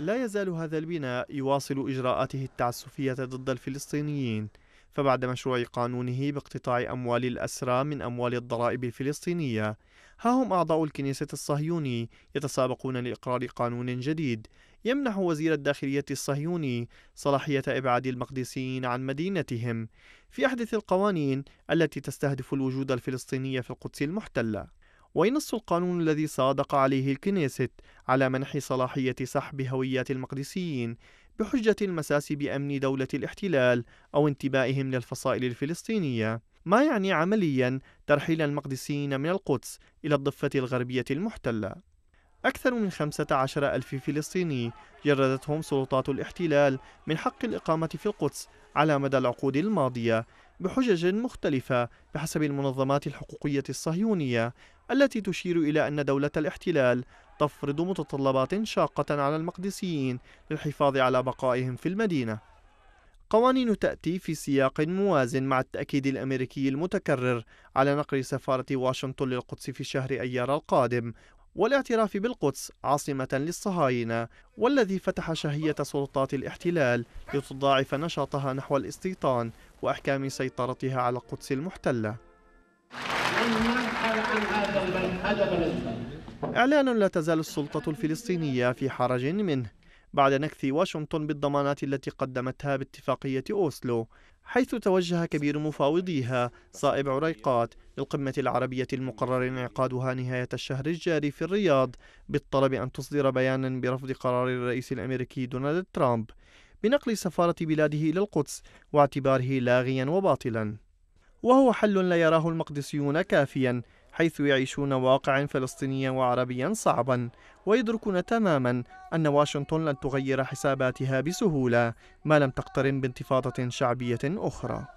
لا يزال هذا البناء يواصل إجراءاته التعسفية ضد الفلسطينيين فبعد مشروع قانونه باقتطاع أموال الأسرى من أموال الضرائب الفلسطينية ها هم أعضاء الكنيسة الصهيوني يتسابقون لإقرار قانون جديد يمنح وزير الداخلية الصهيوني صلاحية إبعاد المقدسيين عن مدينتهم في أحدث القوانين التي تستهدف الوجود الفلسطيني في القدس المحتلة وينص القانون الذي صادق عليه الكنيست على منح صلاحية سحب هويات المقدسيين بحجة المساس بأمن دولة الاحتلال أو انتبائهم للفصائل الفلسطينية ما يعني عمليا ترحيل المقدسيين من القدس إلى الضفة الغربية المحتلة أكثر من 15 ألف فلسطيني جردتهم سلطات الاحتلال من حق الإقامة في القدس على مدى العقود الماضية بحجج مختلفة بحسب المنظمات الحقوقية الصهيونية التي تشير إلى أن دولة الاحتلال تفرض متطلبات شاقة على المقدسيين للحفاظ على بقائهم في المدينة قوانين تأتي في سياق موازن مع التأكيد الأمريكي المتكرر على نقل سفارة واشنطن للقدس في شهر أيار القادم والاعتراف بالقدس عاصمة للصهاينة والذي فتح شهية سلطات الاحتلال لتضاعف نشاطها نحو الاستيطان وأحكام سيطرتها على القدس المحتلة إعلان لا تزال السلطة الفلسطينية في حرج منه بعد نكث واشنطن بالضمانات التي قدمتها باتفاقية أوسلو حيث توجه كبير مفاوضيها صائب عريقات للقمة العربية المقرر انعقادها نهاية الشهر الجاري في الرياض بالطلب أن تصدر بيانا برفض قرار الرئيس الأمريكي دونالد ترامب بنقل سفارة بلاده إلى القدس واعتباره لاغيا وباطلا وهو حل لا يراه المقدسيون كافيا حيث يعيشون واقعا فلسطينيا وعربيا صعبا ويدركون تماما أن واشنطن لن تغير حساباتها بسهولة ما لم تقترن بانتفاضة شعبية أخرى